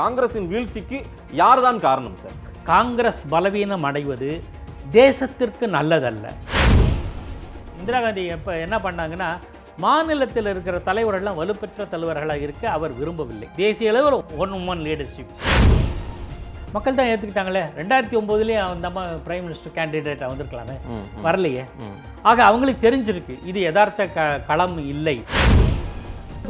காங்கிரஸின் வீழ்ச்சிக்கு யார் தான் காரணம் சார் காங்கிரஸ் பலவீனம் அடைவது தேசத்திற்கு நல்லதல்ல இந்திரா காந்தி எப்போ என்ன பண்ணாங்கன்னா மாநிலத்தில் இருக்கிற தலைவர்கள்லாம் வலுப்பெற்ற தலைவர்களாக இருக்க அவர் விரும்பவில்லை தேசிய அளவில் ஒன் உமன் லீடர்ஷிப் மக்கள் தான் ஏற்றுக்கிட்டாங்களே ரெண்டாயிரத்தி ஒம்போதுலேயே அந்த அம்மா பிரைம் மினிஸ்டர் கேண்டிடேட்டாக வந்திருக்கலாமே வரலையே ஆக அவங்களுக்கு தெரிஞ்சிருக்கு இது யதார்த்த க களம் இல்லை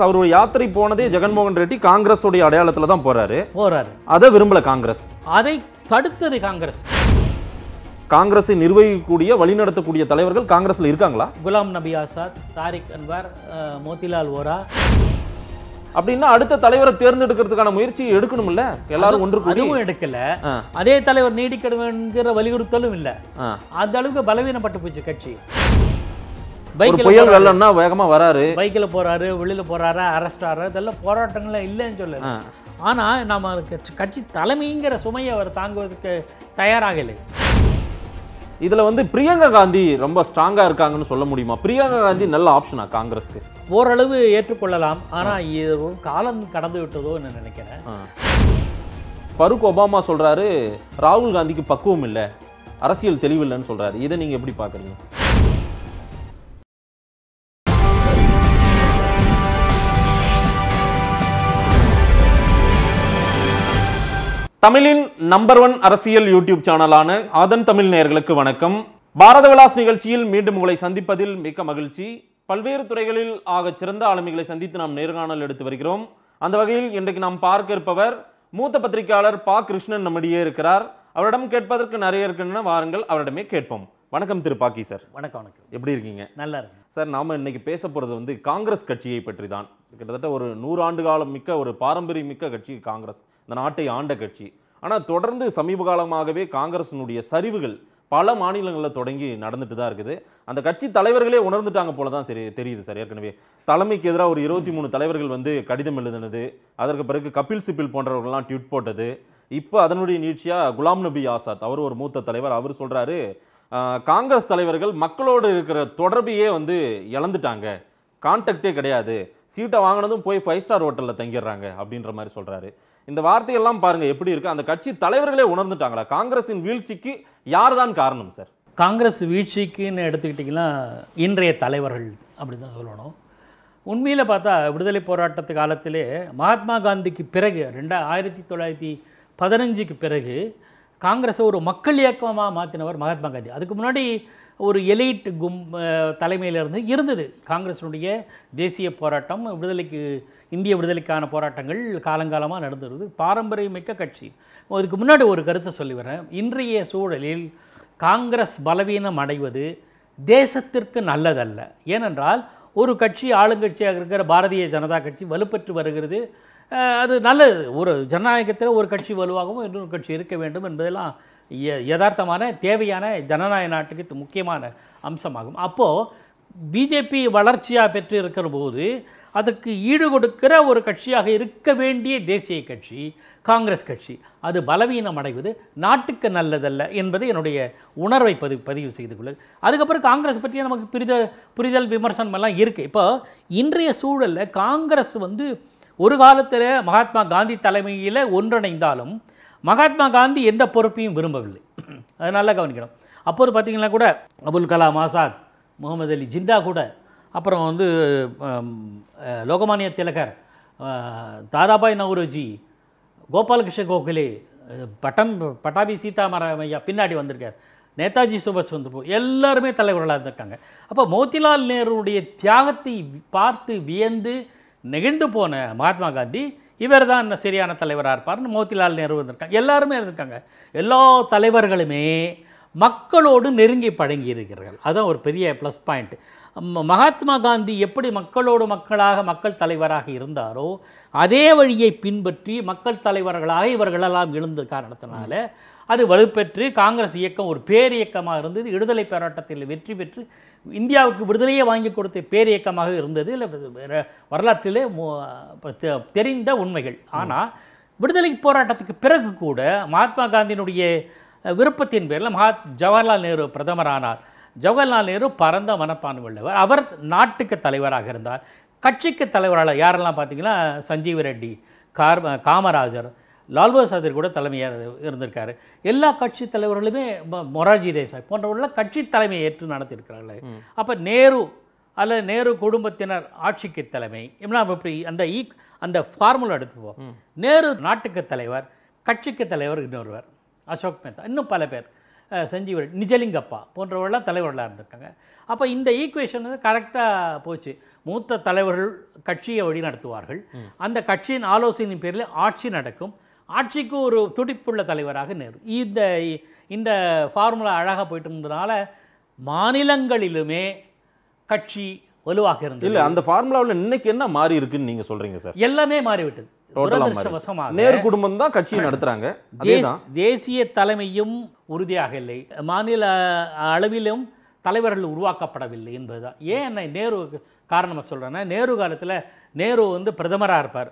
அவருடைய யாத்திரை போனதே ஜெகன்மோகன் ரெட்டி காங்கிரஸ் உடைய அடையாளத்துல தான் போறாரு போறாரு அதை விரும்பல காங்கிரஸ் அதை தடுத்தது காங்கிரஸ் காங்கிரஸை நிர்வகிக்கக்கூடிய வழிநடத்தக்கூடிய தலைவர்கள் காங்கிரஸ்ல இருக்காங்களா குலாம் நபி ஆசாத் தாரிக் அன்வார் மோதிலால் ஓரா அப்படின்னா அடுத்த தலைவரை தேர்ந்தெடுக்கிறதுக்கான முயற்சி எடுக்கணும்ல எல்லாரும் ஒன்று அதுவும் எடுக்கல அதே தலைவர் என்கிற வலியுறுத்தலும் இல்லை அந்த அளவுக்கு பலவீனப்பட்டு போச்சு கட்சி பைக்கில் புயல் வெள்ளம்னா வேகமாக வராரு பைக்கில் போறாரு வெளியில் போறாரு அரெஸ்ட் ஆகிறாரு இதெல்லாம் போராட்டங்கள்லாம் இல்லைன்னு சொல்லு ஆனா நம்ம கட்சி தலைமைங்கிற சுமையை அவர் தாங்குவதற்கு தயாராகலை இதுல வந்து பிரியங்கா காந்தி ரொம்ப ஸ்ட்ராங்கா இருக்காங்கன்னு சொல்ல முடியுமா பிரியங்கா காந்தி நல்ல ஆப்ஷனா காங்கிரஸ்க்கு ஓரளவு ஏற்றுக்கொள்ளலாம் ஆனா இது ஒரு காலம் கடந்து விட்டதோ நான் நினைக்கிறேன் பருக் ஒபாமா சொல்றாரு ராகுல் காந்திக்கு பக்குவம் இல்லை அரசியல் தெளிவு தெளிவில்லைன்னு சொல்றாரு இதை நீங்க எப்படி பார்க்குறீங்க தமிழின் நம்பர் ஒன் அரசியல் யூடியூப் சேனலான ஆதன் தமிழ் நேர்களுக்கு வணக்கம் பாரத விலாஸ் நிகழ்ச்சியில் மீண்டும் உங்களை சந்திப்பதில் மிக்க மகிழ்ச்சி பல்வேறு துறைகளில் ஆக சிறந்த ஆளுமைகளை சந்தித்து நாம் நேர்காணல் எடுத்து வருகிறோம் அந்த வகையில் இன்றைக்கு நாம் பார்க்க இருப்பவர் மூத்த பத்திரிகையாளர் பா கிருஷ்ணன் நம்மிடையே இருக்கிறார் அவரிடம் கேட்பதற்கு நிறைய இருக்கின்றன வாருங்கள் அவரிடமே கேட்போம் வணக்கம் திரு பாக்கி சார் வணக்கம் வணக்கம் எப்படி இருக்கீங்க நல்லா இருக்கு சார் நாம இன்னைக்கு பேச போகிறது வந்து காங்கிரஸ் கட்சியை பற்றி தான் கிட்டத்தட்ட ஒரு நூறாண்டு காலம் மிக்க ஒரு பாரம்பரிய மிக்க கட்சி காங்கிரஸ் இந்த நாட்டை ஆண்ட கட்சி ஆனால் தொடர்ந்து சமீப காலமாகவே காங்கிரஸினுடைய சரிவுகள் பல மாநிலங்களில் தொடங்கி நடந்துட்டு தான் இருக்குது அந்த கட்சி தலைவர்களே உணர்ந்துட்டாங்க போல தான் சரி தெரியுது சார் ஏற்கனவே தலைமைக்கு எதிராக ஒரு இருபத்தி மூணு தலைவர்கள் வந்து கடிதம் எழுதினது அதற்கு பிறகு கபில் சிபில் போன்றவர்கள்லாம் ட்வீட் போட்டது இப்போ அதனுடைய நீட்சியாக குலாம் நபி ஆசாத் அவர் ஒரு மூத்த தலைவர் அவர் சொல்கிறாரு காங்கிரஸ் தலைவர்கள் மக்களோடு இருக்கிற தொடர்பையே வந்து இழந்துட்டாங்க கான்டாக்டே கிடையாது சீட்டை வாங்கினதும் போய் ஃபைவ் ஸ்டார் ஹோட்டலில் தங்கிடுறாங்க அப்படின்ற மாதிரி சொல்கிறாரு இந்த வார்த்தையெல்லாம் பாருங்கள் எப்படி இருக்குது அந்த கட்சி தலைவர்களே உணர்ந்துட்டாங்களா காங்கிரஸின் வீழ்ச்சிக்கு யார் தான் காரணம் சார் காங்கிரஸ் வீழ்ச்சிக்குன்னு எடுத்துக்கிட்டிங்கன்னா இன்றைய தலைவர்கள் அப்படி தான் சொல்லணும் உண்மையில் பார்த்தா விடுதலை போராட்டத்து காலத்திலே மகாத்மா காந்திக்கு பிறகு ரெண்டா ஆயிரத்தி தொள்ளாயிரத்தி பதினஞ்சுக்கு பிறகு காங்கிரஸை ஒரு மக்கள் இயக்கமாக மாற்றினவர் மகாத்மா காந்தி அதுக்கு முன்னாடி ஒரு எலைட் கும் தலைமையிலிருந்து இருந்தது காங்கிரஸினுடைய தேசிய போராட்டம் விடுதலைக்கு இந்திய விடுதலைக்கான போராட்டங்கள் காலங்காலமாக நடந்துருது பாரம்பரியமிக்க கட்சி அதுக்கு முன்னாடி ஒரு கருத்தை சொல்லி வரேன் இன்றைய சூழலில் காங்கிரஸ் பலவீனம் அடைவது தேசத்திற்கு நல்லதல்ல ஏனென்றால் ஒரு கட்சி ஆளுங்கட்சியாக இருக்கிற பாரதிய ஜனதா கட்சி வலுப்பெற்று வருகிறது அது நல்லது ஒரு ஜனநாயகத்தில் ஒரு கட்சி வலுவாகவும் இன்னொரு கட்சி இருக்க வேண்டும் என்பதெல்லாம் யதார்த்தமான தேவையான ஜனநாயக நாட்டுக்கு முக்கியமான அம்சமாகும் அப்போது பிஜேபி வளர்ச்சியாக பெற்று இருக்கிற போது அதுக்கு ஈடு கொடுக்கிற ஒரு கட்சியாக இருக்க வேண்டிய தேசிய கட்சி காங்கிரஸ் கட்சி அது பலவீனம் அடைவது நாட்டுக்கு நல்லதல்ல என்பது என்னுடைய உணர்வை பதி பதிவு செய்து கொள்ளுது அதுக்கப்புறம் காங்கிரஸ் பற்றி நமக்கு புரிதல் புரிதல் விமர்சனம் எல்லாம் இருக்குது இப்போ இன்றைய சூழலில் காங்கிரஸ் வந்து ஒரு காலத்தில் மகாத்மா காந்தி தலைமையில் ஒன்றிணைந்தாலும் மகாத்மா காந்தி எந்த பொறுப்பையும் விரும்பவில்லை அது நல்லா கவனிக்கணும் அப்போது பார்த்திங்கன்னா கூட அபுல் கலாம் ஆசாத் முகமது அலி ஜிந்தா கூட அப்புறம் வந்து லோகமானிய திலகர் தாதாபாய் நவரோஜி கோபாலகிருஷ்ண கோகலே பட்டம் பட்டாபி சீதாமராமையா பின்னாடி வந்திருக்கார் நேதாஜி சுபாஷ் சந்திர போஸ் எல்லாருமே தலைவர்களாக இருந்திருக்காங்க அப்போ மோதிலால் நேருடைய தியாகத்தை பார்த்து வியந்து நெகிழ்ந்து போன மகாத்மா காந்தி இவர் தான் சரியான தலைவராக இருப்பார்னு மோதிலால் நேரு வந்திருக்காங்க எல்லாருமே இருந்திருக்காங்க எல்லா தலைவர்களுமே மக்களோடு நெருங்கி பழங்கி இருக்கிறார்கள் அதுதான் ஒரு பெரிய ப்ளஸ் பாயிண்ட் மகாத்மா காந்தி எப்படி மக்களோடு மக்களாக மக்கள் தலைவராக இருந்தாரோ அதே வழியை பின்பற்றி மக்கள் தலைவர்களாக இவர்களெல்லாம் எழுந்த காரணத்தினால அது வலுப்பெற்று காங்கிரஸ் இயக்கம் ஒரு பேரியக்கமாக இருந்தது விடுதலை போராட்டத்தில் வெற்றி பெற்று இந்தியாவுக்கு விடுதலையே வாங்கி கொடுத்த பேரியக்கமாக இருந்தது இல்லை வரலாற்றில் தெரிந்த உண்மைகள் ஆனால் விடுதலை போராட்டத்துக்கு பிறகு கூட மகாத்மா காந்தியினுடைய விருப்பத்தின் பேரில் மகா ஜவஹர்லால் நேரு பிரதமரானார் ஜவஹர்லால் நேரு பரந்த மனப்பான்மை உள்ளவர் அவர் நாட்டுக்கு தலைவராக இருந்தார் கட்சிக்கு தலைவராக யாரெல்லாம் பார்த்தீங்கன்னா சஞ்சீவ் ரெட்டி கார் காமராஜர் லால்பகதூர் சாஸ்திரி கூட தலைமையாக இருந்திருக்காரு எல்லா கட்சி தலைவர்களுமே மொரார்ஜி தேசாய் போன்றவர்களாம் கட்சி தலைமையை ஏற்று நடத்தியிருக்கிறார்கள் அப்போ நேரு அல்லது நேரு குடும்பத்தினர் ஆட்சிக்கு தலைமை நாம் இப்படி அந்த ஈக் அந்த ஃபார்முலா எடுத்துப்போம் நேரு நாட்டுக்கு தலைவர் கட்சிக்கு தலைவர் இன்னொருவர் அசோக் மேத்தா இன்னும் பல பேர் செஞ்சி நிஜலிங்கப்பா போன்றவர்களாம் தலைவர்களாக இருந்திருக்காங்க அப்போ இந்த ஈக்குவேஷன் வந்து கரெக்டாக போச்சு மூத்த தலைவர்கள் கட்சியை வழி நடத்துவார்கள் அந்த கட்சியின் ஆலோசனையின் பேரில் ஆட்சி நடக்கும் ஆட்சிக்கு ஒரு துடிப்புள்ள தலைவராக நேரு இந்த இந்த ஃபார்முலா அழகாக போயிட்டு இருந்ததுனால மாநிலங்களிலுமே கட்சி வலுவாக இருந்தது இல்லை அந்த ஃபார்முலாவில் இன்னைக்கு என்ன மாறி இருக்குன்னு நீங்கள் சொல்கிறீங்க சார் எல்லாமே மாறிவிட்டது துரதிருஷ்டவசமாக நேரு குடும்பம் தான் கட்சியை நடத்துகிறாங்க தேசிய தலைமையும் உறுதியாக இல்லை மாநில அளவிலும் தலைவர்கள் உருவாக்கப்படவில்லை என்பதுதான் ஏன் என்ன நேரு காரணமாக சொல்கிறேன்னா நேரு காலத்தில் நேரு வந்து பிரதமராக இருப்பார்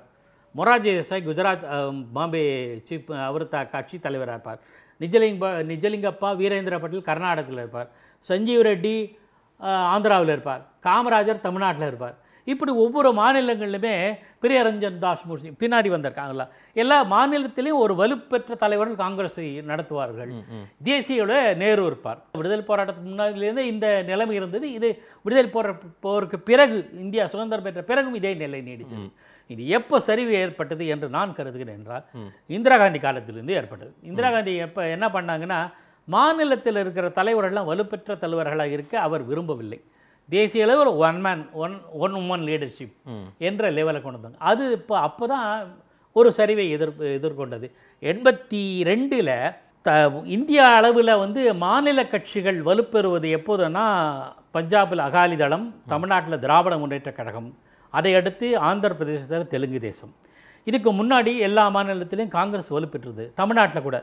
மொராஜி தேசாய் குஜராத் பாம்பே சீஃப் அவர் த கட்சி தலைவராக இருப்பார் நிஜலிங்க நிஜலிங்கப்பா வீரேந்திர பட்டேல் கர்நாடகத்தில் இருப்பார் சஞ்சீவ் ரெட்டி ஆந்திராவில் இருப்பார் காமராஜர் தமிழ்நாட்டில் இருப்பார் இப்படி ஒவ்வொரு மாநிலங்களிலுமே பிரியரஞ்சன் தாஸ் முஸ்லீம் பின்னாடி வந்திருக்காங்களா எல்லா மாநிலத்திலையும் ஒரு வலுப்பெற்ற தலைவர்கள் காங்கிரஸை நடத்துவார்கள் தேசியோட நேரு இருப்பார் விடுதலை போராட்டத்துக்கு முன்னாடிலேருந்து இந்த நிலைமை இருந்தது இது விடுதலை போராட்ட போருக்கு பிறகு இந்தியா சுதந்திரம் பெற்ற பிறகும் இதே நிலை நீடித்தது இது எப்போ சரிவு ஏற்பட்டது என்று நான் கருதுகிறேன் என்றால் இந்திரா காந்தி காலத்திலிருந்து ஏற்பட்டது இந்திரா காந்தி எப்போ என்ன பண்ணாங்கன்னா மாநிலத்தில் இருக்கிற தலைவர்கள்லாம் வலுப்பெற்ற தலைவர்களாக இருக்க அவர் விரும்பவில்லை தேசிய அளவில் one man one one woman leadership என்ற லெவலில் கொண்டு வந்தாங்க அது இப்போ அப்போ தான் ஒரு சரிவை எதிர் எதிர்கொண்டது எண்பத்தி ரெண்டில் த இந்தியா அளவில் வந்து மாநில கட்சிகள் வலுப்பெறுவது எப்போதுன்னா பஞ்சாபில் அகாலிதளம் தமிழ்நாட்டில் திராவிட முன்னேற்ற கழகம் அதையடுத்து ஆந்திர பிரதேசத்தில் தெலுங்கு தேசம் இதுக்கு முன்னாடி எல்லா மாநிலத்திலையும் காங்கிரஸ் வலுப்பெற்றது தமிழ்நாட்டில் கூட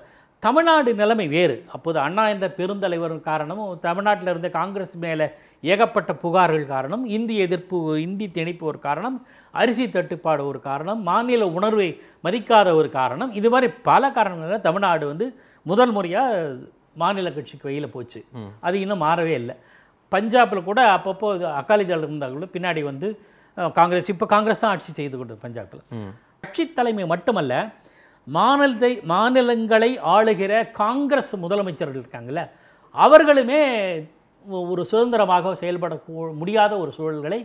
தமிழ்நாடு நிலைமை வேறு அப்போது அண்ணா என்ற பெருந்தலைவர் காரணமும் தமிழ்நாட்டில் இருந்த காங்கிரஸ் மேலே ஏகப்பட்ட புகார்கள் காரணம் இந்தி எதிர்ப்பு இந்தி திணிப்பு ஒரு காரணம் அரிசி தட்டுப்பாடு ஒரு காரணம் மாநில உணர்வை மதிக்காத ஒரு காரணம் இது மாதிரி பல காரணங்களால் தமிழ்நாடு வந்து முதல் முறையாக மாநில கட்சிக்கு வெளியில் போச்சு அது இன்னும் மாறவே இல்லை பஞ்சாபில் கூட அப்பப்போ அகாலிதள் இருந்தால் பின்னாடி வந்து காங்கிரஸ் இப்போ காங்கிரஸ் தான் ஆட்சி செய்து கொண்டது பஞ்சாபில் கட்சி தலைமை மட்டுமல்ல மாநிலத்தை மாநிலங்களை ஆளுகிற காங்கிரஸ் முதலமைச்சர்கள் இருக்காங்கள்ல அவர்களுமே ஒரு சுதந்திரமாக செயல்பட முடியாத ஒரு சூழல்களை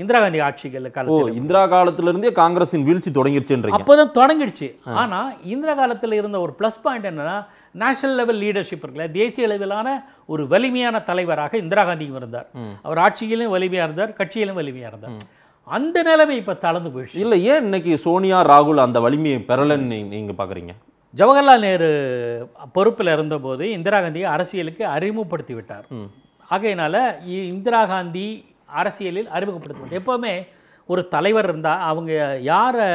இந்திரா காந்தி ஆட்சிகள் காலத்தில் இந்திரா காலத்திலிருந்தே காங்கிரஸின் வீழ்ச்சி தொடங்கிருச்சுன்றீங்க அப்போ தான் தொடங்கிடுச்சு ஆனால் இந்திரா காலத்தில் இருந்த ஒரு ப்ளஸ் பாயிண்ட் என்னன்னா நேஷனல் லெவல் லீடர்ஷிப் இருக்குல்ல தேசிய அளவிலான ஒரு வலிமையான தலைவராக இந்திரா காந்தியும் இருந்தார் அவர் ஆட்சியிலும் வலிமையாக இருந்தார் கட்சியிலும் வலிமையாக இருந்தார் அந்த நிலைமை இப்போ தளர்ந்து போயிடுச்சு இல்லை ஏன் இன்னைக்கு சோனியா ராகுல் அந்த வலிமையை பெறலன்னு நீங்கள் பார்க்குறீங்க ஜவஹர்லால் நேரு பொறுப்பில் இருந்தபோது இந்திரா காந்தியை அரசியலுக்கு அறிமுகப்படுத்தி விட்டார் ஆகையினால இந்திரா காந்தி அரசியலில் அறிமுகப்படுத்த எப்போவுமே ஒரு தலைவர் இருந்தால் அவங்க யாரை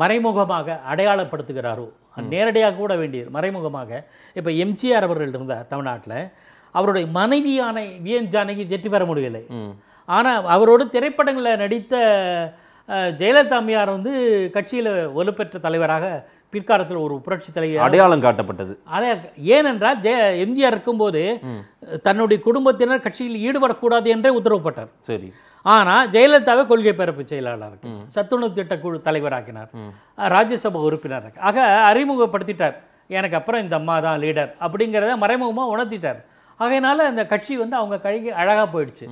மறைமுகமாக அடையாளப்படுத்துகிறாரோ நேரடியாக கூட வேண்டியது மறைமுகமாக இப்போ எம்ஜிஆர் அவர்கள் இருந்தார் தமிழ்நாட்டில் அவருடைய மனைவியான விஎன் ஜானகி வெற்றி பெற முடியலை ஆனால் அவரோடு திரைப்படங்களில் நடித்த ஜெயலலிதா அம்மையார் வந்து கட்சியில் வலுப்பெற்ற தலைவராக பிற்காலத்தில் ஒரு புரட்சி தலைவர் அடையாளம் காட்டப்பட்டது அதே ஏனென்றால் ஜெய எம்ஜிஆர் இருக்கும்போது தன்னுடைய குடும்பத்தினர் கட்சியில் ஈடுபடக்கூடாது என்றே உத்தரவுப்பட்டார் சரி ஆனால் ஜெயலலிதாவை கொள்கை பரப்பு செயலாளர் சத்துணவு திட்ட குழு தலைவராக்கினார் ராஜ்யசபா உறுப்பினர் ஆக அறிமுகப்படுத்திட்டார் எனக்கு அப்புறம் இந்த அம்மா தான் லீடர் அப்படிங்கிறத மறைமுகமாக உணர்த்திட்டார் ஆகையினால அந்த கட்சி வந்து அவங்க கழுகி அழகாக போயிடுச்சு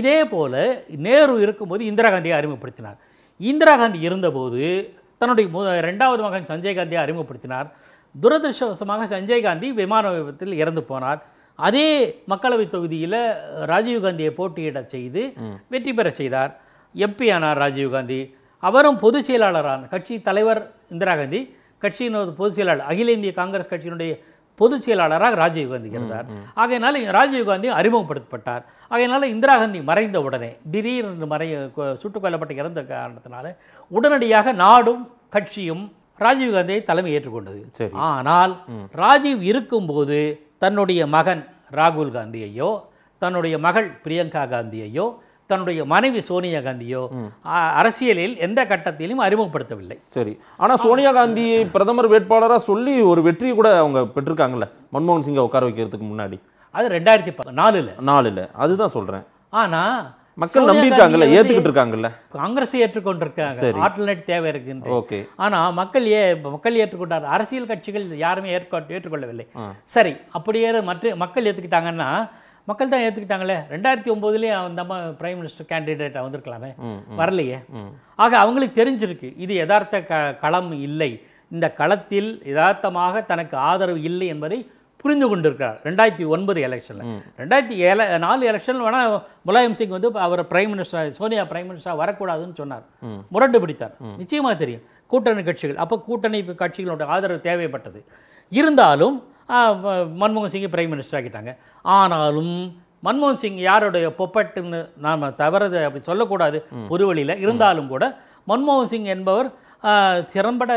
இதே போல் நேரு இருக்கும்போது இந்திரா காந்தியை அறிமுகப்படுத்தினார் இந்திரா காந்தி இருந்தபோது தன்னுடைய ரெண்டாவது மகன் சஞ்சய் காந்தியை அறிமுகப்படுத்தினார் துரதிருஷ்டவசமாக சஞ்சய் காந்தி விமான விபத்தில் இறந்து போனார் அதே மக்களவை தொகுதியில் ராஜீவ்காந்தியை போட்டியிட செய்து வெற்றி பெற செய்தார் எம்பி ஆனார் ராஜீவ்காந்தி அவரும் பொதுச் செயலாளரான கட்சி தலைவர் இந்திரா காந்தி கட்சியினோட பொதுச் செயலாளர் அகில இந்திய காங்கிரஸ் கட்சியினுடைய பொதுச் செயலாளராக ராஜீவ் காந்தி இருந்தார் ஆகையினால ராஜீவ் காந்தி அறிமுகப்படுத்தப்பட்டார் ஆகையினால இந்திரா காந்தி மறைந்த உடனே திடீரென்று மறைய சுட்டுக் கொல்லப்பட்டு இறந்த காரணத்தினால உடனடியாக நாடும் கட்சியும் ராஜீவ் காந்தியை தலைமை ஏற்றுக்கொண்டது ஆனால் ராஜீவ் இருக்கும்போது தன்னுடைய மகன் ராகுல் காந்தியையோ தன்னுடைய மகள் பிரியங்கா காந்தியையோ தன்னுடைய மனைவி சோனியா காந்தியோ அரசியலில் எந்த கட்டத்திலும் அறிமுகப்படுத்தவில்லை சரி ஆனா சோனியா காந்தியை பிரதமர் வேட்பாளராக சொல்லி ஒரு வெற்றியை கூட அவங்க பெற்றிருக்காங்கல்ல மன்மோகன் சிங்கை உட்கார வைக்கிறதுக்கு முன்னாடி அது ரெண்டாயிரத்தி நாலுல நாலுல அதுதான் சொல்றேன் ஆனா மக்கள் நம்பி இருக்காங்கல்ல ஏத்துக்கிட்டு இருக்காங்கல்ல காங்கிரஸ் ஏற்றுக்கொண்டிருக்காங்க ஆல்டர்னேட் தேவை இருக்குன்ட்டு ஓகே ஆனா மக்கள் ஏ மக்கள் ஏற்றுக்கொண்டார் அரசியல் கட்சிகள் யாருமே ஏற்க ஏற்றுக்கொள்ளவில்லை சரி அப்படியே மற்ற மக்கள் ஏத்துக்கிட்டாங்கன்னா மக்கள் தான் ஏற்றுக்கிட்டாங்களே ரெண்டாயிரத்தி ஒம்போதுலேயே அந்த அம்மா பிரைம் மினிஸ்டர் கேண்டிடேட்டாக வந்திருக்கலாமே வரலையே ஆக அவங்களுக்கு தெரிஞ்சிருக்கு இது யதார்த்த க களம் இல்லை இந்த களத்தில் யதார்த்தமாக தனக்கு ஆதரவு இல்லை என்பதை புரிந்து கொண்டிருக்கிறார் ரெண்டாயிரத்தி ஒன்பது எலெக்ஷனில் ரெண்டாயிரத்தி ஏழு நாலு எலெக்ஷனில் வேணால் முலாயம் சிங் வந்து அவர் பிரைம் மினிஸ்டராக சோனியா பிரைம் மினிஸ்டராக வரக்கூடாதுன்னு சொன்னார் முரண்டு பிடித்தார் நிச்சயமாக தெரியும் கூட்டணி கட்சிகள் அப்போ கூட்டணி கட்சிகளோட ஆதரவு தேவைப்பட்டது இருந்தாலும் மன்மோகன் சிங்கை பிரைம் மினிஸ்டர் ஆக்கிட்டாங்க ஆனாலும் மன்மோகன் சிங் யாருடைய பொப்பட்டுன்னு நாம் தவறது அப்படி சொல்லக்கூடாது பொறுவழியில் இருந்தாலும் கூட மன்மோகன் சிங் என்பவர் சிறம்பட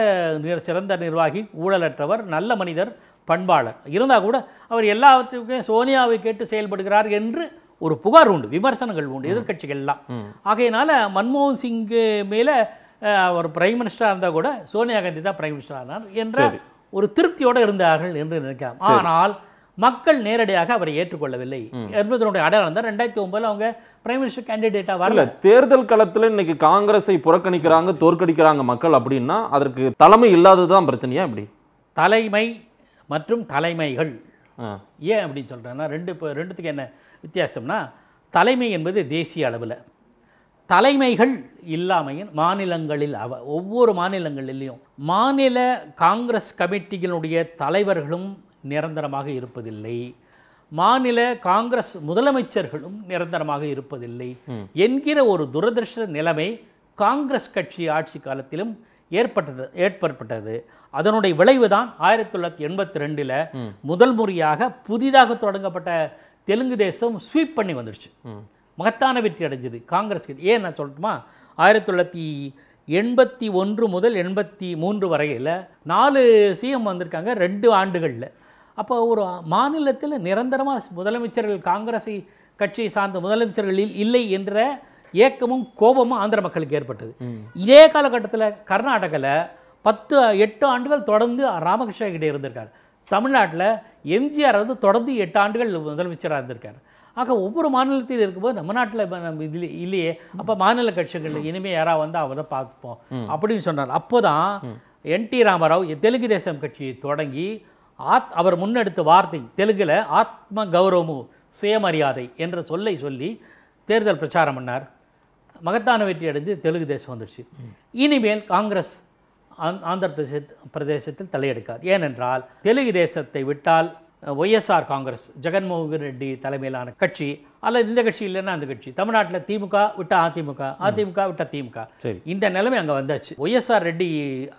சிறந்த நிர்வாகி ஊழலற்றவர் நல்ல மனிதர் பண்பாளர் இருந்தால் கூட அவர் எல்லாத்துக்குமே சோனியாவை கேட்டு செயல்படுகிறார் என்று ஒரு புகார் உண்டு விமர்சனங்கள் உண்டு எதிர்கட்சிகள்லாம் ஆகையினால மன்மோகன் சிங்கு மேலே அவர் பிரைம் மினிஸ்டராக இருந்தால் கூட சோனியா காந்தி தான் பிரைம் மினிஸ்டராக ஆனார் என்ற ஒரு திருப்தியோடு இருந்தார்கள் என்று நினைக்கலாம் ஆனால் மக்கள் நேரடியாக அவரை ஏற்றுக்கொள்ளவில்லை என்பதனுடைய அடையாளம் தான் ரெண்டாயிரத்தி ஒன்பதுல அவங்க பிரைம் மினிஸ்டர் கேண்டிடேட்டாக வரல தேர்தல் களத்தில் இன்னைக்கு காங்கிரஸை புறக்கணிக்கிறாங்க தோற்கடிக்கிறாங்க மக்கள் அப்படின்னா அதற்கு தலைமை இல்லாதது தான் பிரச்சனையா அப்படி தலைமை மற்றும் தலைமைகள் ஏன் அப்படின்னு சொல்கிறேன்னா ரெண்டு இப்போ ரெண்டுத்துக்கு என்ன வித்தியாசம்னா தலைமை என்பது தேசிய அளவில் தலைமைகள் இல்லாமையின் மாநிலங்களில் அவ ஒவ்வொரு மாநிலங்களிலையும் மாநில காங்கிரஸ் கமிட்டிகளுடைய தலைவர்களும் நிரந்தரமாக இருப்பதில்லை மாநில காங்கிரஸ் முதலமைச்சர்களும் நிரந்தரமாக இருப்பதில்லை என்கிற ஒரு துரதிருஷ்ட நிலைமை காங்கிரஸ் கட்சி ஆட்சி காலத்திலும் ஏற்பட்டது ஏற்பட்டது அதனுடைய விளைவு தான் ஆயிரத்தி தொள்ளாயிரத்தி எண்பத்தி ரெண்டில் முதல் முறையாக புதிதாக தொடங்கப்பட்ட தெலுங்கு தேசம் ஸ்வீப் பண்ணி வந்துடுச்சு மகத்தான வெற்றி அடைஞ்சது காங்கிரஸ் கட்சி ஏன் நான் சொல்லட்டுமா ஆயிரத்தி தொள்ளாயிரத்தி எண்பத்தி ஒன்று முதல் எண்பத்தி மூன்று வரையில் நாலு சிஎம் வந்திருக்காங்க ரெண்டு ஆண்டுகளில் அப்போ ஒரு மாநிலத்தில் நிரந்தரமாக முதலமைச்சர்கள் காங்கிரஸை கட்சியை சார்ந்த முதலமைச்சர்களில் இல்லை என்ற ஏக்கமும் கோபமும் ஆந்திர மக்களுக்கு ஏற்பட்டது இதே காலகட்டத்தில் கர்நாடகாவில் பத்து எட்டு ஆண்டுகள் தொடர்ந்து ராமகிருஷ்ண கிட்டே இருந்திருக்காரு தமிழ்நாட்டில் எம்ஜிஆர் வந்து தொடர்ந்து எட்டு ஆண்டுகள் முதலமைச்சராக இருந்திருக்கார் ஆக ஒவ்வொரு மாநிலத்தில் இருக்கும்போது நம்ம நாட்டில் இதில் இல்லையே அப்போ மாநில கட்சிகள் இனிமேல் யாராக வந்தால் அவரை பார்த்துப்போம் அப்படின்னு சொன்னார் அப்போ தான் என் டி ராமராவ் தெலுங்கு தேசம் கட்சியை தொடங்கி ஆத் அவர் முன்னெடுத்த வார்த்தை தெலுங்கில் ஆத்ம கௌரவமு சுயமரியாதை என்ற சொல்லை சொல்லி தேர்தல் பிரச்சாரம் பண்ணார் மகத்தான வெற்றி அடைந்து தெலுங்கு தேசம் வந்துடுச்சு இனிமேல் காங்கிரஸ் ஆந்திர பிரதேச பிரதேசத்தில் தலையெடுக்காது ஏனென்றால் தெலுங்கு தேசத்தை விட்டால் ஒய்எஸ்ஆர் காங்கிரஸ் ஜெகன்மோகன் ரெட்டி தலைமையிலான கட்சி அல்லது இந்த கட்சி இல்லைன்னா அந்த கட்சி தமிழ்நாட்டில் திமுக விட்ட அதிமுக அதிமுக விட்ட திமுக இந்த நிலைமை அங்கே வந்தாச்சு ஒய்எஸ்ஆர் ரெட்டி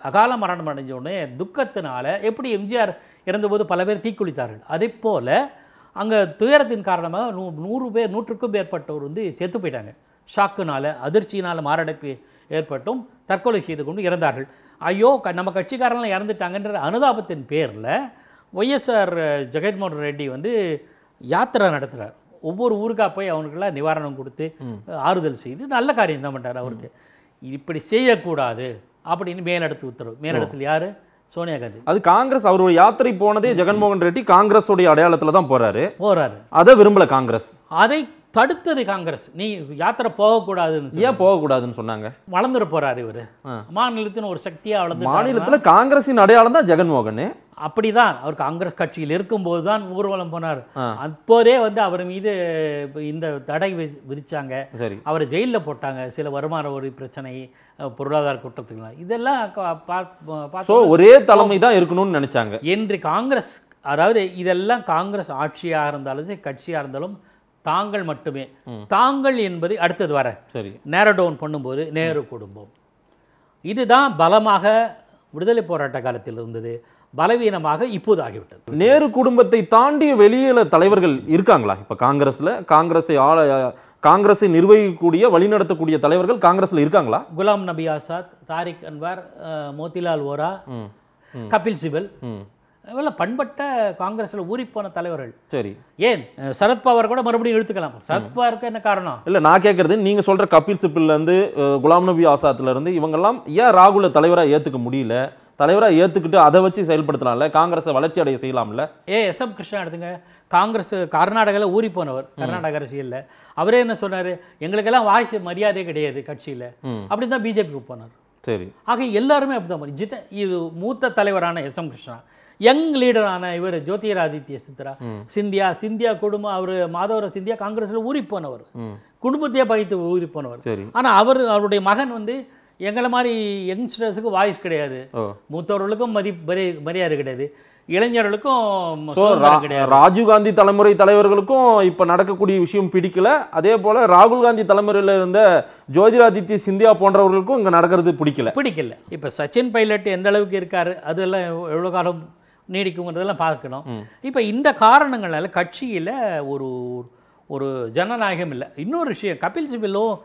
அகால மரணம் அடைஞ்ச உடனே துக்கத்தினால எப்படி எம்ஜிஆர் இறந்தபோது பல பேர் தீக்குளித்தார்கள் அதே போல் அங்கே துயரத்தின் காரணமாக நூ நூறு பேர் நூற்றுக்கும் மேற்பட்டோர் வந்து செத்து போயிட்டாங்க ஷாக்குனால் அதிர்ச்சியினால் மாரடைப்பு ஏற்பட்டும் தற்கொலை செய்து கொண்டு இறந்தார்கள் ஐயோ க நம்ம கட்சிக்காரெல்லாம் இறந்துட்டாங்கன்ற அனுதாபத்தின் பேரில் ஒய்எஸ்ஆர் ஜெகன்மோகன் ரெட்டி வந்து யாத்திரை நடத்துகிறார் ஒவ்வொரு ஊருக்காக போய் அவனுக்கெல்லாம் நிவாரணம் கொடுத்து ஆறுதல் செய்து நல்ல காரியம் தான் பண்ணுறார் அவருக்கு இப்படி செய்யக்கூடாது அப்படின்னு மேலிடத்து உத்தரவு மேலிடத்தில் யார் சோனியா காந்தி அது காங்கிரஸ் அவருடைய யாத்திரை போனதே ஜெகன்மோகன் ரெட்டி காங்கிரஸுடைய அடையாளத்தில் தான் போறாரு போறாரு அதை விரும்பல காங்கிரஸ் அதை தடுத்தது காங்கிரஸ் நீ யாத்திரை போகக்கூடாதுன்னு ஏன் போகக்கூடாதுன்னு சொன்னாங்க வளர்ந்துட போறாரு இவர் மாநிலத்தின் ஒரு சக்தியாக வளர்ந்து மாநிலத்தில் காங்கிரஸின் அடையாளம் தான் ஜெகன்மோகன் அப்படிதான் அவர் காங்கிரஸ் கட்சியில் இருக்கும்போது தான் ஊர்வலம் போனார் அப்போதே வந்து அவர் மீது இந்த தடை விதிச்சாங்க அவரை ஜெயிலில் போட்டாங்க சில வருமான ஒரு பிரச்சனை பொருளாதார குற்றத்துக்குலாம் இதெல்லாம் ஒரே தலைமை தான் இருக்கணும்னு நினைச்சாங்க என்று காங்கிரஸ் அதாவது இதெல்லாம் காங்கிரஸ் ஆட்சியாக இருந்தாலும் கட்சியாக இருந்தாலும் தாங்கள் மட்டுமே தாங்கள் என்பது அடுத்தது வர சரி நேரடோன் டவுன் பண்ணும்போது நேரு குடும்பம் இதுதான் பலமாக விடுதலை போராட்ட காலத்தில் இருந்தது பலவீனமாக இப்போது ஆகிவிட்டது நேரு குடும்பத்தை தாண்டிய வெளியில தலைவர்கள் இருக்காங்களா இப்போ காங்கிரஸில் காங்கிரஸை ஆள காங்கிரஸை நிர்வகிக்கக்கூடிய வழிநடத்தக்கூடிய தலைவர்கள் காங்கிரஸில் இருக்காங்களா குலாம் நபி ஆசாத் தாரிக் அன்வார் மோத்திலால் ஓரா கபில் சிபல் இவெல்லாம் பண்பட்ட ஊறி போன தலைவர்கள் சரி ஏன் சரத்பவார் கூட மறுபடியும் எழுத்துக்கலாம் சரத்பவாருக்கு என்ன காரணம் இல்ல நான் கேட்கறது நீங்க சொல்ற கபில் இருந்து குலாம் நபி இருந்து இவங்க எல்லாம் ஏன் ராகுல தலைவரா ஏத்துக்க முடியல தலைவராக ஏற்றுக்கிட்டு அதை வச்சு செயல்படுத்தலாம்ல காங்கிரஸை வளர்ச்சி அடைய செய்யலாம்ல ஏ எஸ் எம் கிருஷ்ணா எடுத்துங்க காங்கிரஸ் கர்நாடகாவில் ஊறி போனவர் கர்நாடக அரசியலில் அவரே என்ன சொன்னார் எங்களுக்கெல்லாம் வாய்ஸ் மரியாதையே கிடையாது கட்சியில் அப்படி தான் பிஜேபிக்கு போனார் சரி ஆக எல்லாருமே அப்படி தான் இது மூத்த தலைவரான எஸ் எம் கிருஷ்ணா யங் லீடரான இவர் ஜோதிராதித்ய சித்ரா சிந்தியா சிந்தியா குடும்பம் அவர் மாதவர சிந்தியா காங்கிரஸில் ஊறி போனவர் குடும்பத்தையே பகித்து ஊறி போனவர் ஆனால் அவர் அவருடைய மகன் வந்து எங்களை மாதிரி யங்ஸ்டர்ஸுக்கு வாய்ஸ் கிடையாது மூத்தவர்களுக்கும் மதி மரியாதை கிடையாது இளைஞர்களுக்கும் ராஜீவ் காந்தி தலைமுறை தலைவர்களுக்கும் இப்போ நடக்கக்கூடிய விஷயம் பிடிக்கல அதே போல ராகுல் காந்தி தலைமுறையில் இருந்த ஜோதிராதித்ய சிந்தியா போன்றவர்களுக்கும் இங்கே நடக்கிறது பிடிக்கல பிடிக்கல இப்போ சச்சின் பைலட் எந்த அளவுக்கு இருக்காரு அதெல்லாம் எவ்வளோ காலம் நீடிக்குங்கிறதெல்லாம் பார்க்கணும் இப்போ இந்த காரணங்களால் கட்சியில் ஒரு ஒரு ஜனநாயகம் இல்லை இன்னொரு விஷயம் கபில் சிபிலும்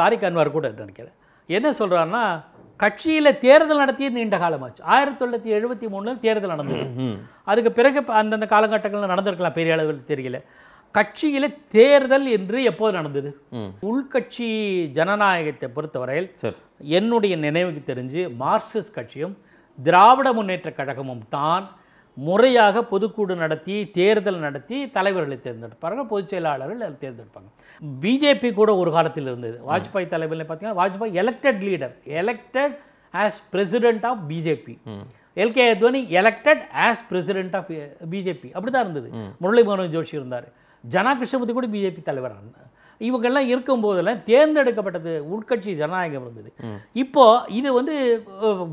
தாரிக் அன்வார் கூட நினைக்கிறேன் என்ன சொல்கிறாருன்னா கட்சியில் தேர்தல் நடத்திய நீண்ட காலமாச்சு ஆயிரத்தி தொள்ளாயிரத்தி எழுபத்தி மூணில் தேர்தல் நடந்தது அதுக்கு பிறகு அந்தந்த காலகட்டங்களில் நடந்திருக்கலாம் பெரிய அளவில் தெரியல கட்சியில் தேர்தல் என்று எப்போது நடந்தது உள்கட்சி ஜனநாயகத்தை பொறுத்தவரையில் என்னுடைய நினைவுக்கு தெரிஞ்சு மார்க்சிஸ்ட் கட்சியும் திராவிட முன்னேற்ற கழகமும் தான் முறையாக பொதுக்கூடு நடத்தி தேர்தல் நடத்தி தலைவர்களை தேர்ந்தெடுப்பார்கள் பொதுச் செயலாளர்கள் தேர்ந்தெடுப்பாங்க பிஜேபி கூட ஒரு காலத்தில் இருந்தது வாஜ்பாய் தலைவரில் பார்த்தீங்கன்னா Vajpayee elected leader elected as president of BJP L K Advani elected as president of BJP அப்படி தான் இருந்தது முரளி மனோஜ் ஜோஷி இருந்தார் ஜனா கிருஷ்ணமூர்த்தி கூட பிஜேபி தலைவராக இருந்தார் இவங்கெல்லாம் இருக்கும்போதெல்லாம் தேர்ந்தெடுக்கப்பட்டது உட்கட்சி ஜனநாயகம் இருந்தது இப்போ இது வந்து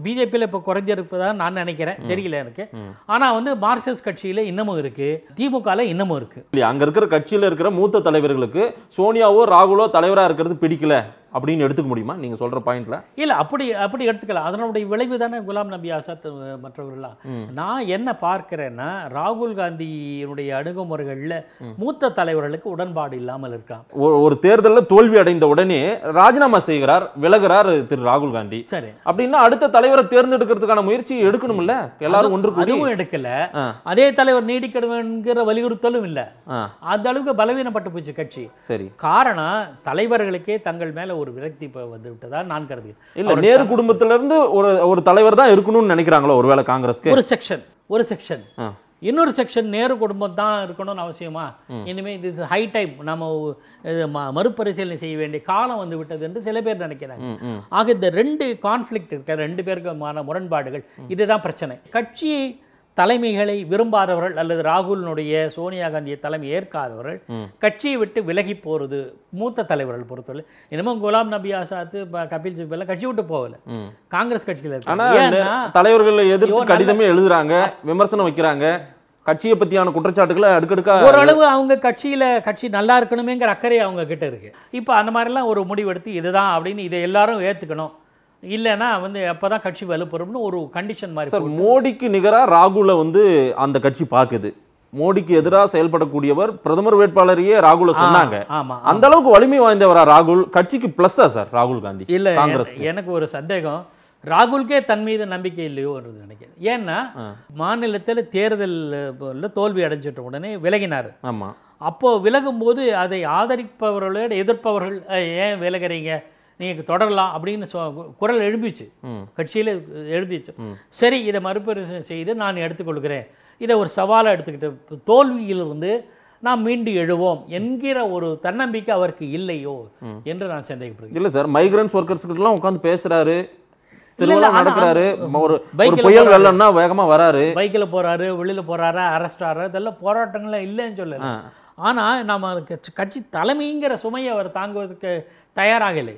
பிஜேபியில் இப்போ குறைஞ்சிருப்பதாக நான் நினைக்கிறேன் தெரியல எனக்கு ஆனால் வந்து மார்க்சிஸ்ட் கட்சியில் இன்னமும் இருக்கு திமுக இன்னமும் இருக்கு அங்கே இருக்கிற கட்சியில் இருக்கிற மூத்த தலைவர்களுக்கு சோனியாவோ ராகுலோ தலைவராக இருக்கிறது பிடிக்கல அப்படின்னு எடுத்துக்க முடியுமா நீங்கள் சொல்கிற பாயிண்டில் இல்லை அப்படி அப்படி எடுத்துக்கலாம் அதனுடைய விளைவு தானே குலாம் நபி ஆசாத் மற்றவர்கள்லாம் நான் என்ன பார்க்குறேன்னா ராகுல் காந்தியினுடைய அணுகுமுறைகளில் மூத்த தலைவர்களுக்கு உடன்பாடு இல்லாமல் இருக்கான் ஒரு தேர்தலில் தோல்வி அடைந்த உடனே ராஜினாமா செய்கிறார் விலகிறார் திரு ராகுல் காந்தி சரி அப்படின்னா அடுத்த தலைவரை தேர்ந்தெடுக்கிறதுக்கான முயற்சி எடுக்கணும்ல எல்லாரும் ஒன்று அதுவும் எடுக்கல அதே தலைவர் நீடிக்கணுங்கிற வலியுறுத்தலும் இல்லை அந்த அளவுக்கு பலவீனப்பட்டு போச்சு கட்சி சரி காரணம் தலைவர்களுக்கே தங்கள் மேல ஒரு விரக்தி இப்போ வந்து விட்டதா நான் கருதுகிறேன் இல்லை நேரு குடும்பத்திலேருந்து ஒரு ஒரு தலைவர் தான் இருக்கணும்னு நினைக்கிறாங்களோ ஒருவேளை காங்கிரஸ்க்கு ஒரு செக்ஷன் ஒரு செக்ஷன் இன்னொரு செக்ஷன் நேரு குடும்பம் தான் இருக்கணும்னு அவசியமா இனிமேல் இது ஹை டைம் நம்ம மறுபரிசீலனை செய்ய வேண்டிய காலம் வந்து விட்டது என்று சில பேர் நினைக்கிறாங்க ஆக இந்த ரெண்டு கான்ஃபிளிக் இருக்க ரெண்டு பேருக்குமான முரண்பாடுகள் இதுதான் பிரச்சனை கட்சியை தலைமைகளை விரும்பாதவர்கள் அல்லது ராகுலினுடைய சோனியா காந்தியை தலைமை ஏற்காதவர்கள் கட்சியை விட்டு விலகி போகிறது மூத்த தலைவர்கள் பொறுத்தவரை இன்னமும் குலாம் நபி ஆசாத்து கபில் சிபல் கட்சி விட்டு போகல காங்கிரஸ் கட்சியில் தலைவர்கள் எதிர்ப்பு கடிதமே எழுதுறாங்க விமர்சனம் வைக்கிறாங்க கட்சியை பற்றியான குற்றச்சாட்டுகளை அடுக்கடுக்கா ஓரளவு அவங்க கட்சியில் கட்சி நல்லா இருக்கணுமேங்கிற அக்கறை அவங்க கிட்ட இருக்கு இப்போ அந்த மாதிரிலாம் ஒரு முடிவெடுத்து இதுதான் அப்படின்னு இதை எல்லாரும் ஏற்றுக்கணும் இல்லைன்னா வந்து அப்போ தான் கட்சி வலுப்பெறும்னு ஒரு கண்டிஷன் மாதிரி சார் மோடிக்கு நிகராக ராகுல வந்து அந்த கட்சி பார்க்குது மோடிக்கு எதிராக செயல்படக்கூடியவர் பிரதமர் வேட்பாளரையே ராகுல சொன்னாங்க அந்த அளவுக்கு வலிமை வாய்ந்தவரா ராகுல் கட்சிக்கு பிளஸ்ஸா சார் ராகுல் காந்தி இல்லை காங்கிரஸ் எனக்கு ஒரு சந்தேகம் ராகுல்கே தன் மீது நம்பிக்கை இல்லையோ நினைக்கிறேன் ஏன்னா மாநிலத்தில் தேர்தலில் தோல்வி அடைஞ்சிட்ட உடனே விலகினார் ஆமாம் அப்போது விலகும்போது அதை ஆதரிப்பவர்களோட எதிர்ப்பவர்கள் ஏன் விலகிறீங்க நீங்கள் தொடரலாம் அப்படின்னு சொ குரல் எழுப்பிச்சு கட்சியில் எழுப்பிச்சு சரி இதை மறுபரிசீலனை செய்து நான் எடுத்துக்கொள்கிறேன் இதை ஒரு சவாலை எடுத்துக்கிட்டு தோல்வியிலிருந்து நாம் மீண்டும் எழுவோம் என்கிற ஒரு தன்னம்பிக்கை அவருக்கு இல்லையோ என்று நான் சந்தேகப்படுகிறேன் இல்லை சார் மைக்ரன்ஸ் ஒர்க்கர்ஸ்கிட்டலாம் உட்காந்து பேசுகிறாரு நடக்கிறாரு ஒரு வேகமா வராரு பைக்கில் போறாரு வெளியில போறாரு அரெஸ்ட் ஆறாரு இதெல்லாம் போராட்டங்கள்லாம் இல்லைன்னு சொல்லல ஆனால் நம்ம கட்சி தலைமைங்கிற சுமையை அவர் தாங்குவதற்கு இல்லை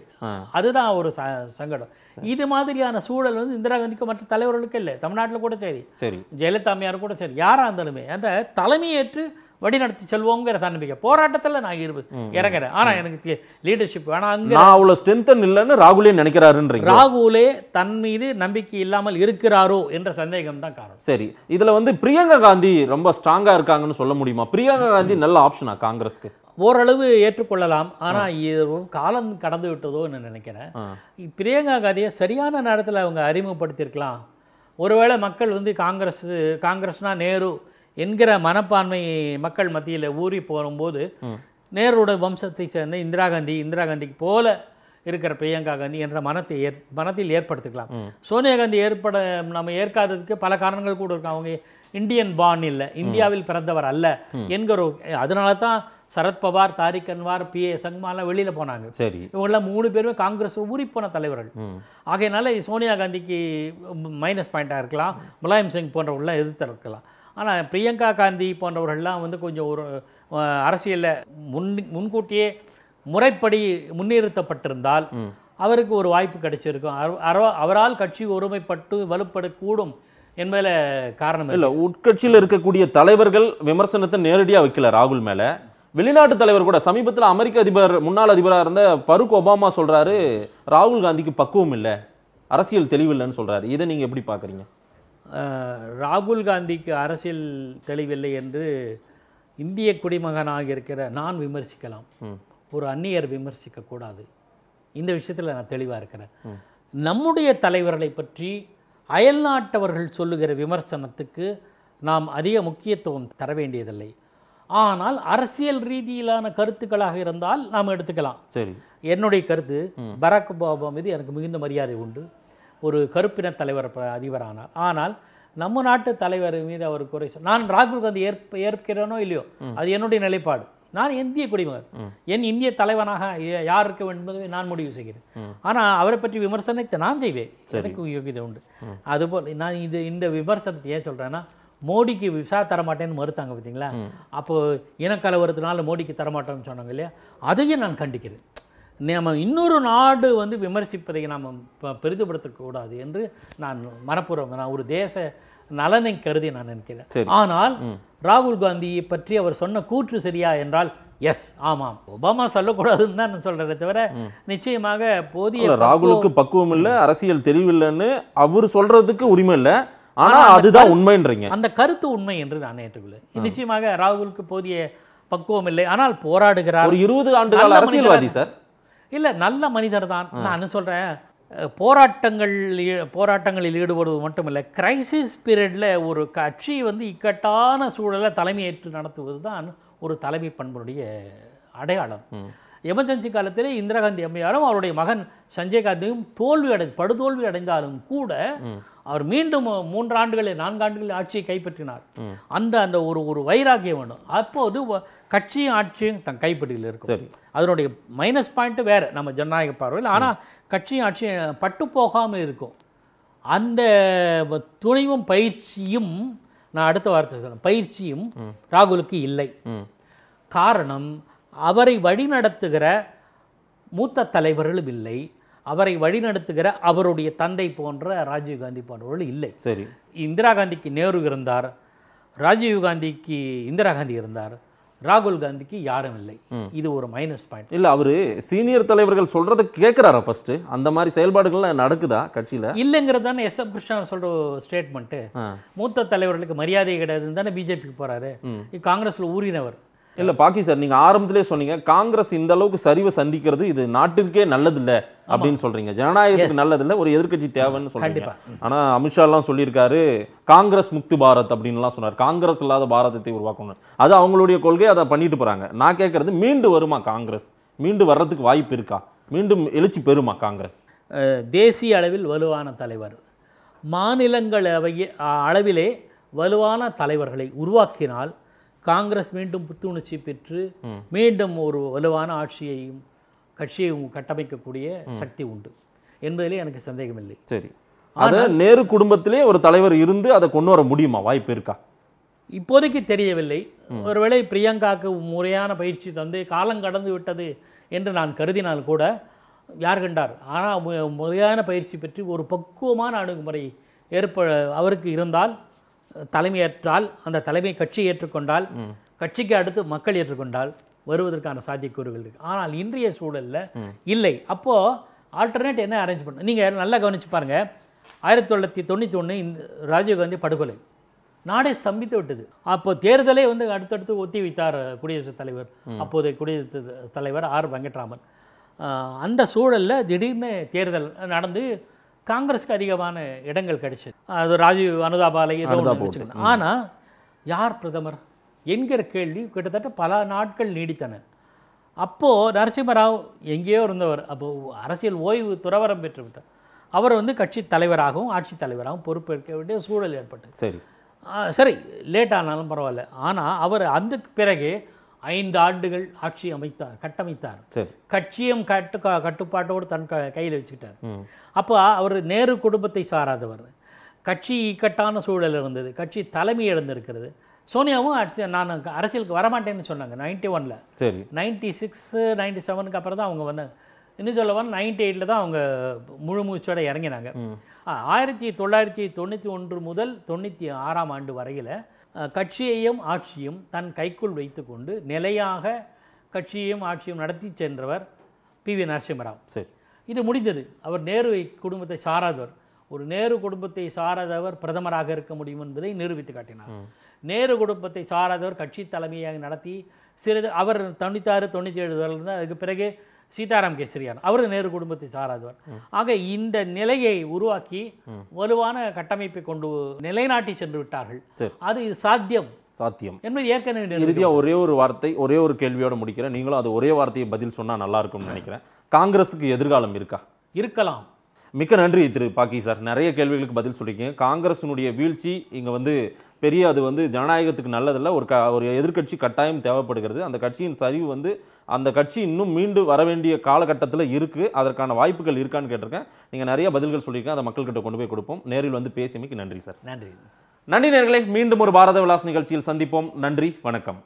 அதுதான் ஒரு சங்கடம் இது மாதிரியான சூழல் வந்து இந்திரா காந்திக்கு மற்ற தலைவர்களுக்கு இல்லை தமிழ்நாட்டில் கூட சரி சரி ஜெயலலிதா அம்மையார் கூட சரி யாராக இருந்தாலுமே அந்த தலைமையேற்று வழிநடத்தி செல்வோங்கிற தன்னம்பிக்கை போராட்டத்தில் நான் இரு இறங்குறேன் ஆனால் எனக்கு லீடர்ஷிப் ஆனால் அங்கே அவ்வளோ ஸ்ட்ரென்த்தன் இல்லைன்னு ராகுலே நினைக்கிறாருன்றீங்க ராகுலே தன் மீது நம்பிக்கை இல்லாமல் இருக்கிறாரோ என்ற சந்தேகம் தான் காரணம் சரி இதில் வந்து பிரியங்கா காந்தி ரொம்ப ஸ்ட்ராங்காக இருக்காங்கன்னு சொல்ல முடியுமா பிரியங்கா காந்தி நல்ல ஆப்ஷனா காங்கிரஸ்க்கு ஓரளவு ஏற்றுக்கொள்ளலாம் ஆனால் இது காலம் கடந்து விட்டதோ நினைக்கிறேன் பிரியங்கா காந்தியை சரியான நேரத்தில் அவங்க அறிமுகப்படுத்தியிருக்கலாம் ஒருவேளை மக்கள் வந்து காங்கிரஸ் காங்கிரஸ்னால் நேரு என்கிற மனப்பான்மை மக்கள் மத்தியில் ஊறி போகும்போது நேருட வம்சத்தை சேர்ந்த இந்திரா காந்தி இந்திரா காந்திக்கு போல இருக்கிற பிரியங்கா காந்தி என்ற மனத்தை ஏற் மனத்தில் ஏற்படுத்திக்கலாம் சோனியா காந்தி ஏற்பட நம்ம ஏற்காததுக்கு பல காரணங்கள் கூட இருக்கும் அவங்க இந்தியன் பான் இல்லை இந்தியாவில் பிறந்தவர் அல்ல என்கிற அதனால தான் சரத்பவார் தாரிக் அன்வார் பி ஏ சங்மாலாம் வெளியில் போனாங்க சரி இவங்களாம் மூணு பேருமே காங்கிரஸ் ஊறி போன தலைவர்கள் ஆகையினால சோனியா காந்திக்கு மைனஸ் பாயிண்டாக இருக்கலாம் முலாயம் சிங் போன்றவர்கள்லாம் எதிர்த்து இருக்கலாம் ஆனால் பிரியங்கா காந்தி போன்றவர்கள்லாம் வந்து கொஞ்சம் ஒரு அரசியலில் முன் முன்கூட்டியே முறைப்படி முன்னிறுத்தப்பட்டிருந்தால் அவருக்கு ஒரு வாய்ப்பு கிடைச்சிருக்கும் அவரால் கட்சி ஒருமைப்பட்டு வலுப்படக்கூடும் என்பதில் காரணம் இல்லை உட்கட்சியில் இருக்கக்கூடிய தலைவர்கள் விமர்சனத்தை நேரடியாக வைக்கல ராகுல் மேலே வெளிநாட்டு தலைவர் கூட சமீபத்தில் அமெரிக்க அதிபர் முன்னாள் அதிபராக இருந்த பருக் ஒபாமா சொல்கிறாரு ராகுல் காந்திக்கு பக்குவம் இல்லை அரசியல் தெளிவில்லைன்னு சொல்கிறாரு இதை நீங்கள் எப்படி பார்க்குறீங்க ராகுல் காந்திக்கு அரசியல் தெளிவில்லை என்று இந்திய குடிமகனாக இருக்கிற நான் விமர்சிக்கலாம் ஒரு அந்நியர் விமர்சிக்கக்கூடாது இந்த விஷயத்தில் நான் தெளிவாக இருக்கிறேன் நம்முடைய தலைவர்களை பற்றி அயல்நாட்டவர்கள் சொல்லுகிற விமர்சனத்துக்கு நாம் அதிக முக்கியத்துவம் தர வேண்டியதில்லை ஆனால் அரசியல் ரீதியிலான கருத்துக்களாக இருந்தால் நாம் எடுத்துக்கலாம் சரி என்னுடைய கருத்து பராக் பாபா மீது எனக்கு மிகுந்த மரியாதை உண்டு ஒரு கருப்பின தலைவர் அதிபரானார் ஆனால் நம்ம நாட்டு தலைவர் மீது அவர் குறை நான் ராகுல் காந்தி ஏற்ப ஏற்கிறேனோ இல்லையோ அது என்னுடைய நிலைப்பாடு நான் இந்திய குடிமகன் என் இந்திய தலைவனாக யார் இருக்க வேண்டும் என்பதை நான் முடிவு செய்கிறேன் ஆனால் அவரை பற்றி விமர்சனத்தை நான் செய்வேன் எனக்கு யோகிதை உண்டு அதுபோல் நான் இது இந்த விமர்சனத்தை ஏன் சொல்கிறேன்னா மோடிக்கு விசா தரமாட்டேன்னு மறுத்தாங்க பார்த்தீங்களா அப்போது இனக்கலவரத்தினால மோடிக்கு தரமாட்டோம்னு சொன்னாங்க இல்லையா அதையும் நான் கண்டிக்கிறேன் நம்ம இன்னொரு நாடு வந்து விமர்சிப்பதை நாம் பெரிதுபடுத்தக்கூடாது என்று நான் மனப்பூர்வம் நான் ஒரு தேச நலனை கருதி நான் நினைக்கிறேன் ஆனால் ராகுல் காந்தியை பற்றி அவர் சொன்ன கூற்று சரியா என்றால் எஸ் ஆமாம் ஒபாமா சொல்லக்கூடாதுன்னு தான் நான் சொல்கிறேன் தவிர நிச்சயமாக போதிய ராகுலுக்கு பக்குவம் இல்லை அரசியல் தெரிவில்லைன்னு அவர் சொல்கிறதுக்கு உரிமை இல்லை ஆனால் அதுதான் உண்மைன்றீங்க அந்த கருத்து உண்மை என்று நான் ஏற்றுக்கொள்ளேன் நிச்சயமாக ராகுலுக்கு போதிய பக்குவம் இல்லை ஆனால் போராடுகிறார் ஒரு இருபது ஆண்டு அரசியல்வாதி சார் இல்லை நல்ல மனிதர் தான் நான் சொல்கிறேன் போராட்டங்கள் போராட்டங்களில் ஈடுபடுவது மட்டுமில்லை கிரைசிஸ் பீரியடில் ஒரு கட்சி வந்து இக்கட்டான சூழலை தலைமையேற்று நடத்துவது தான் ஒரு தலைமை பண்புடைய அடையாளம் எமர்ஜென்சி காலத்தில் இந்திரா காந்தி அம்மையாரும் அவருடைய மகன் சஞ்சய் காந்தியும் தோல்வி அடை படுதோல்வி அடைந்தாலும் கூட அவர் மீண்டும் மூன்று ஆண்டுகளில் நான்கு ஆண்டுகளில் ஆட்சியை கைப்பற்றினார் அந்த அந்த ஒரு ஒரு வைராக்கியம் வேணும் அப்போது கட்சியும் ஆட்சியும் தன் கைப்பற்றியில் இருக்கும் அதனுடைய மைனஸ் பாயிண்ட்டு வேறு நம்ம ஜனநாயக பார்வையில் ஆனால் கட்சியும் ஆட்சியும் பட்டு போகாமல் இருக்கும் அந்த துணிவும் பயிற்சியும் நான் அடுத்த வார்த்தை சொல்கிறேன் பயிற்சியும் ராகுலுக்கு இல்லை காரணம் அவரை வழிநடத்துகிற மூத்த தலைவர்களும் இல்லை அவரை வழிநடத்துகிற அவருடைய தந்தை போன்ற ராஜீவ்காந்தி போன்றவர்கள் இல்லை சரி இந்திரா காந்திக்கு நேரு இருந்தார் ராஜீவ் காந்திக்கு இந்திரா காந்தி இருந்தார் ராகுல் காந்திக்கு யாரும் இல்லை இது ஒரு மைனஸ் பாயிண்ட் இல்லை அவர் சீனியர் தலைவர்கள் சொல்கிறத கேட்குறாரா ஃபர்ஸ்ட் அந்த மாதிரி செயல்பாடுகள்லாம் நடக்குதா கட்சியில் இல்லைங்கிறது தானே எஸ் எம் கிருஷ்ணா சொல்கிற ஸ்டேட்மெண்ட்டு மூத்த தலைவர்களுக்கு மரியாதை கிடையாதுன்னு தானே பிஜேபிக்கு போகிறாரு காங்கிரஸில் ஊறினவர் இல்லை பாக்கி சார் நீங்கள் ஆரம்பத்திலே சொன்னீங்க காங்கிரஸ் இந்த அளவுக்கு சரிவை சந்திக்கிறது இது நாட்டிற்கே நல்லதில்லை அப்படின்னு சொல்றீங்க ஜனநாயகத்துக்கு நல்லதில்லை ஒரு எதிர்கட்சி தேவைன்னு சொல்றீங்க ஆனால் அமித்ஷாலாம் சொல்லியிருக்காரு காங்கிரஸ் முக்தி பாரத் எல்லாம் சொன்னார் காங்கிரஸ் இல்லாத பாரதத்தை உருவாக்கணும் அது அவங்களுடைய கொள்கை அதை பண்ணிட்டு போறாங்க நான் கேட்கறது மீண்டு வருமா காங்கிரஸ் மீண்டு வர்றதுக்கு வாய்ப்பு இருக்கா மீண்டும் எழுச்சி பெறுமா காங்கிரஸ் தேசிய அளவில் வலுவான தலைவர் மாநிலங்களவை அளவிலே வலுவான தலைவர்களை உருவாக்கினால் காங்கிரஸ் மீண்டும் புத்துணர்ச்சி பெற்று மீண்டும் ஒரு வலுவான ஆட்சியையும் கட்சியையும் கட்டமைக்கக்கூடிய சக்தி உண்டு என்பதிலே எனக்கு சந்தேகமில்லை சரி அதை நேரு குடும்பத்திலே ஒரு தலைவர் இருந்து அதை கொண்டு வர முடியுமா வாய்ப்பு இருக்கா இப்போதைக்கு தெரியவில்லை ஒருவேளை பிரியங்காவுக்கு முறையான பயிற்சி தந்து காலம் கடந்து விட்டது என்று நான் கருதினால் கூட யார் கண்டார் ஆனால் முறையான பயிற்சி பெற்று ஒரு பக்குவமான அணுகுமுறை ஏற்ப அவருக்கு இருந்தால் தலைமையேற்றால் அந்த தலைமை கட்சி ஏற்றுக்கொண்டால் கட்சிக்கு அடுத்து மக்கள் ஏற்றுக்கொண்டால் வருவதற்கான சாத்தியக்கூறுகள் இருக்குது ஆனால் இன்றைய சூழலில் இல்லை அப்போது ஆல்டர்னேட் என்ன அரேஞ்ச் பண்ண நீங்கள் நல்லா கவனித்து பாருங்கள் ஆயிரத்தி தொள்ளாயிரத்தி தொண்ணூற்றி ஒன்று இந்த ராஜீவ்காந்தி படுகொலை நாடே ஸ்தம்பித்து விட்டது அப்போ தேர்தலே வந்து அடுத்தடுத்து ஒத்தி வைத்தார் குடியரசுத் தலைவர் அப்போதைய குடியரசு தலைவர் ஆர் வெங்கட்ராமன் அந்த சூழலில் திடீர்னு தேர்தல் நடந்து காங்கிரஸுக்கு அதிகமான இடங்கள் கிடைச்சது அது ராஜீவ் அனுதாபாலை ஆனால் யார் பிரதமர் என்கிற கேள்வி கிட்டத்தட்ட பல நாட்கள் நீடித்தன அப்போது நரசிம்மராவ் எங்கேயோ இருந்தவர் அப்போது அரசியல் ஓய்வு துறவரம் பெற்றுவிட்டார் அவர் வந்து கட்சி தலைவராகவும் ஆட்சி தலைவராகவும் பொறுப்பேற்க வேண்டிய சூழல் ஏற்பட்டது சரி சரி லேட் ஆனாலும் பரவாயில்ல ஆனால் அவர் அந்த பிறகு ஐந்து ஆண்டுகள் ஆட்சி அமைத்தார் கட்டமைத்தார் கட்சியும் கட்டு கட்டுப்பாட்டோடு தன் க கையில் வச்சுக்கிட்டார் அப்போ அவர் நேரு குடும்பத்தை சாராதவர் கட்சி இக்கட்டான சூழல் இருந்தது கட்சி தலைமை இழந்திருக்கிறது சோனியாவும் அரசியல் நான் அரசியலுக்கு வரமாட்டேன்னு சொன்னாங்க நைன்டி ஒனில் நைன்டி சிக்ஸ் நைன்டி செவனுக்கு அப்புறம் தான் அவங்க வந்தாங்க இன்னும் சொல்ல போனால் நைன்டி எயிட்டில் தான் அவங்க முழு மூச்சோட இறங்கினாங்க ஆயிரத்தி தொள்ளாயிரத்தி தொண்ணூற்றி ஒன்று முதல் தொண்ணூற்றி ஆறாம் ஆண்டு வரையில் கட்சியையும் ஆட்சியும் தன் கைக்குள் வைத்துக்கொண்டு நிலையாக கட்சியையும் ஆட்சியும் நடத்தி சென்றவர் பி வி நரசிம்மராவ் சரி இது முடிந்தது அவர் நேரு குடும்பத்தை சாராதவர் ஒரு நேரு குடும்பத்தை சாராதவர் பிரதமராக இருக்க முடியும் என்பதை நிரூபித்து காட்டினார் நேரு குடும்பத்தை சாராதவர் கட்சி தலைமையாக நடத்தி சிறிது அவர் தொண்ணூத்தாறு தொண்ணூற்றி ஏழு வரையில் அதுக்கு பிறகு சீதாராம் கேசரியார் அவர் நேரு குடும்பத்தை சாராதவர் ஆக இந்த நிலையை உருவாக்கி வலுவான கட்டமைப்பை கொண்டு நிலைநாட்டி சென்று விட்டார்கள் அது இது சாத்தியம் சாத்தியம் என்பது ஏற்கனவே இறுதியாக ஒரே ஒரு வார்த்தை ஒரே ஒரு கேள்வியோடு முடிக்கிறேன் நீங்களும் அது ஒரே வார்த்தையை பதில் சொன்னால் நல்லா இருக்கும்னு நினைக்கிறேன் காங்கிரஸுக்கு எதிர்காலம் இருக்கா இருக்கலாம் மிக்க நன்றி திரு பாக்கி சார் நிறைய கேள்விகளுக்கு பதில் சொல்லியிருக்கீங்க காங்கிரஸினுடைய வீழ்ச்சி இங்கே வந்து பெரிய அது வந்து ஜனநாயகத்துக்கு நல்லதில்லை ஒரு க ஒரு எதிர்கட்சி கட்டாயம் தேவைப்படுகிறது அந்த கட்சியின் சரிவு வந்து அந்த கட்சி இன்னும் மீண்டு வர வேண்டிய காலகட்டத்தில் இருக்குது அதற்கான வாய்ப்புகள் இருக்கான்னு கேட்டிருக்கேன் நீங்கள் நிறைய பதில்கள் சொல்லியிருக்கேன் அதை மக்கள்கிட்ட கொண்டு போய் கொடுப்போம் நேரில் வந்து பேசியமைக்கு நன்றி சார் நன்றி நன்றி நேர்களை மீண்டும் ஒரு பாரத விலாஸ் நிகழ்ச்சியில் சந்திப்போம் நன்றி வணக்கம்